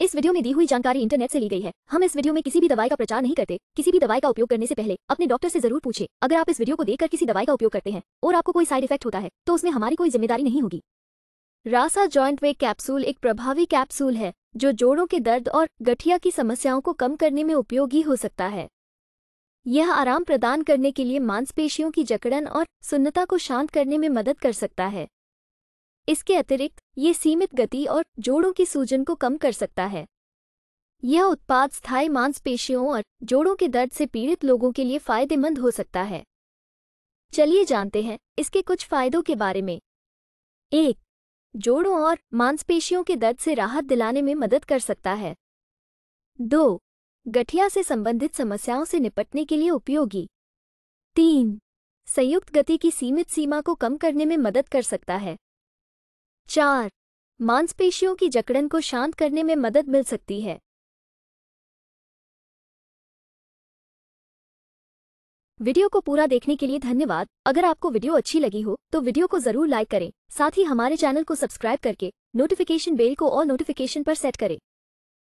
इस वीडियो में दी हुई जानकारी इंटरनेट से ली गई है हम इस वीडियो में किसी भी दवाई का प्रचार नहीं करते किसी भी दवाई का उपयोग करने से पहले अपने डॉक्टर से जरूर पूछे अगर आप इस वीडियो को देखकर किसी दवाई का उपयोग करते हैं और आपको कोई साइड इफेक्ट होता है तो उसमें हमारी कोई जिम्मेदारी नहीं होगी रासा ज्वाइंट वे कैप्सूल एक प्रभावी कैप्सूल है जो जोड़ों के दर्द और गठिया की समस्याओं को कम करने में उपयोगी हो सकता है यह आराम प्रदान करने के लिए मांसपेशियों की जकड़न और सुन्नता को शांत करने में मदद कर सकता है इसके अतिरिक्त ये सीमित गति और जोड़ों की सूजन को कम कर सकता है यह उत्पाद स्थायी मांसपेशियों और जोड़ों के दर्द से पीड़ित लोगों के लिए फायदेमंद हो सकता है चलिए जानते हैं इसके कुछ फायदों के बारे में एक जोड़ों और मांसपेशियों के दर्द से राहत दिलाने में मदद कर सकता है दो गठिया से संबंधित समस्याओं से निपटने के लिए उपयोगी तीन संयुक्त गति की सीमित सीमा को कम करने में मदद कर सकता है चार मांसपेशियों की जकड़न को शांत करने में मदद मिल सकती है वीडियो को पूरा देखने के लिए धन्यवाद अगर आपको वीडियो अच्छी लगी हो तो वीडियो को जरूर लाइक करें साथ ही हमारे चैनल को सब्सक्राइब करके नोटिफिकेशन बेल को और नोटिफिकेशन पर सेट करें